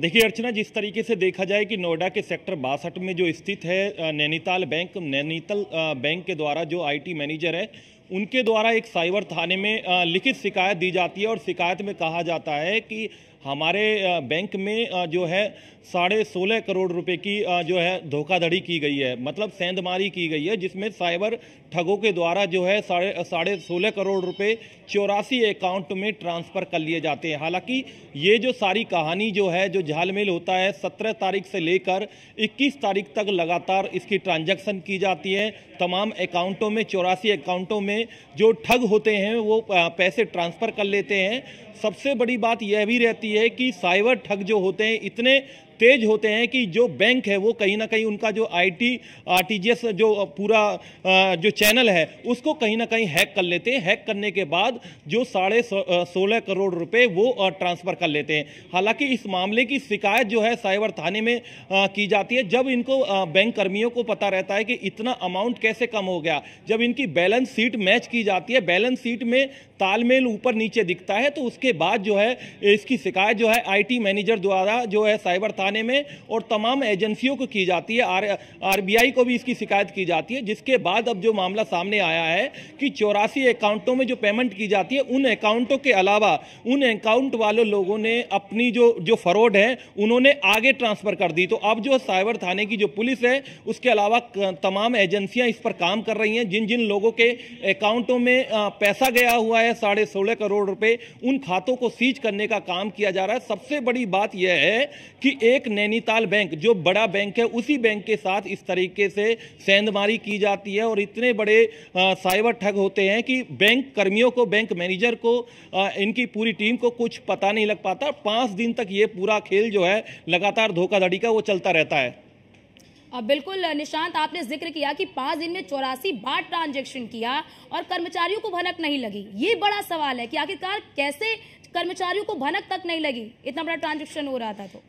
देखिए अर्चना जिस तरीके से देखा जाए कि नोएडा के सेक्टर बासठ में जो स्थित है नैनीताल बैंक नैनीताल बैंक के द्वारा जो आईटी मैनेजर है उनके द्वारा एक साइबर थाने में लिखित शिकायत दी जाती है और शिकायत में कहा जाता है कि हमारे बैंक में जो है साढ़े सोलह करोड़ रुपए की जो है धोखाधड़ी की गई है मतलब सेंधमारी की गई है जिसमें साइबर ठगों के द्वारा जो है साढ़े साढ़े सोलह करोड़ रुपए चौरासी अकाउंट में ट्रांसफ़र कर लिए जाते हैं हालांकि ये जो सारी कहानी जो है जो झालमेल होता है सत्रह तारीख से लेकर इक्कीस तारीख तक लगातार इसकी ट्रांजेक्शन की जाती है तमाम अकाउंटों में चौरासी अकाउंटों में हैं जो ठग होते हैं वो पैसे ट्रांसफ़र कर लेते हैं सबसे बड़ी बात यह भी रहती है कि साइबर ठग जो होते हैं इतने तेज होते हैं कि जो बैंक है वो कहीं ना कहीं उनका जो आईटी आरटीजीएस जो पूरा जो चैनल है उसको कहीं ना कहीं हैक कर लेते हैं हैक करने के बाद जो साढ़े सोलह करोड़ रुपए वो ट्रांसफर कर लेते हैं हालांकि इस मामले की शिकायत जो है साइबर थाने में की जाती है जब इनको बैंक कर्मियों को पता रहता है कि इतना अमाउंट कैसे कम हो गया जब इनकी बैलेंस शीट मैच की जाती है बैलेंस शीट में तालमेल ऊपर नीचे दिखता है तो उसके बाद जो है इसकी शिकायत जो है आईटी मैनेजर द्वारा जो है साइबर थाने में और तमाम एजेंसियों को की जाती है आर आरबीआई को भी इसकी शिकायत की जाती है जिसके बाद अब जो मामला सामने आया है कि चौरासी अकाउंटों में जो पेमेंट की जाती है उन अकाउंटों के अलावा उन अकाउंट वाले लोगों ने अपनी जो जो फ्रॉड है उन्होंने आगे ट्रांसफर कर दी तो अब जो साइबर थाने की जो पुलिस है उसके अलावा तमाम एजेंसियां इस पर काम कर रही हैं जिन जिन लोगों के अकाउंटों में पैसा गया हुआ है है साढ़े सोलह करोड़ रुपए उन खातों को सीज करने का काम किया जा रहा है सबसे बड़ी बात यह है कि एक नैनीताल बैंक जो बड़ा बैंक है उसी बैंक के साथ इस तरीके से सेंधमारी की जाती है और इतने बड़े साइबर ठग होते हैं कि बैंक कर्मियों को बैंक मैनेजर को आ, इनकी पूरी टीम को कुछ पता नहीं लग पाता पांच दिन तक ये पूरा खेल जो है लगातार धोखाधड़ी का वो चलता रहता है बिल्कुल निशांत आपने जिक्र किया कि पांच दिन में चौरासी बार ट्रांजेक्शन किया और कर्मचारियों को भनक नहीं लगी ये बड़ा सवाल है कि आखिरकार कैसे कर्मचारियों को भनक तक नहीं लगी इतना बड़ा ट्रांजेक्शन हो रहा था तो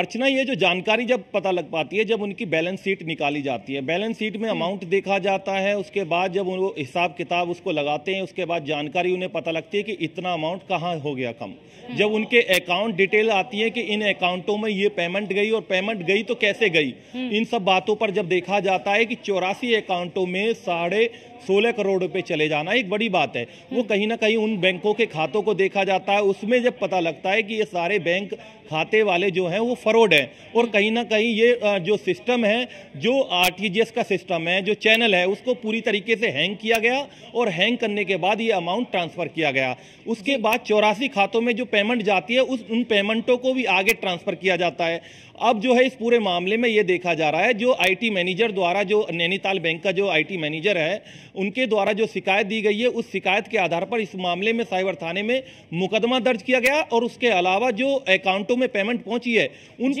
अर्चना ये जो जानकारी जब पता लग पाती है जब उनकी बैलेंस शीट निकाली जाती है बैलेंस शीट में अमाउंट देखा जाता है उसके बाद जब वो हिसाब किताब उसको लगाते हैं उसके बाद जानकारी उन्हें पता लगती है कि इतना अमाउंट कहाँ हो गया कम हम्म। जब उनके अकाउंट डिटेल आती है कि इन अकाउंटों में ये पेमेंट गई और पेमेंट गई तो कैसे गई हम्म। इन सब बातों पर जब देखा जाता है कि चौरासी अकाउंटों में साढ़े सोलह करोड़ रुपए चले जाना एक बड़ी बात है वो हम्म। कहीं ना कहीं उन बैंकों के खातों को देखा जाता है उसमें जब पता लगता है कि ये सारे बैंक खाते वाले जो हैं वो फ्रॉड है और कहीं ना कहीं ये जो सिस्टम है जो आरटीजीएस का सिस्टम है जो चैनल है उसको पूरी तरीके से हैंग किया गया और हैंग करने के बाद ये अमाउंट ट्रांसफर किया गया उसके बाद चौरासी खातों में जो पेमेंट जाती है उस उन पेमेंटों को भी आगे ट्रांसफर किया जाता है अब जो है इस पूरे मामले में ये देखा जा रहा है जो आईटी मैनेजर द्वारा जो नैनीताल बैंक का जो आईटी मैनेजर है उनके द्वारा जो शिकायत दी गई है उस शिकायत के आधार पर इस मामले में साइबर थाने में मुकदमा दर्ज किया गया और उसके अलावा जो अकाउंटों में पेमेंट पहुंची है उन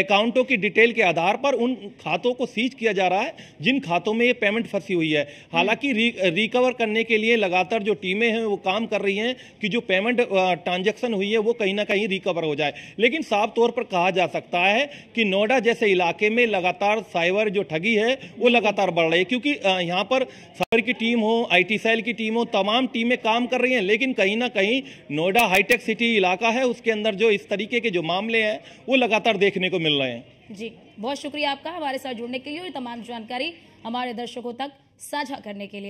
अकाउंटों की डिटेल के आधार पर उन खातों को सीज किया जा रहा है जिन खातों में ये पेमेंट फंसी हुई है हालांकि रिकवर करने के लिए लगातार जो टीमें हैं वो काम कर रही हैं कि जो पेमेंट ट्रांजेक्शन हुई है वो कहीं ना कहीं रिकवर हो जाए लेकिन साफ तौर पर कहा जा सकता है कि नोएडा जैसे इलाके में लगातार साइबर जो ठगी है वो लगातार बढ़ रही है क्योंकि यहाँ पर साइबर की टीम हो आईटी सेल की टीम हो तमाम टीमें काम कर रही हैं लेकिन कहीं ना कहीं नोएडा हाईटेक सिटी इलाका है उसके अंदर जो इस तरीके के जो मामले हैं वो लगातार देखने को मिल रहे हैं जी बहुत शुक्रिया आपका हमारे साथ जुड़ने के लिए तमाम जानकारी हमारे दर्शकों तक साझा करने के लिए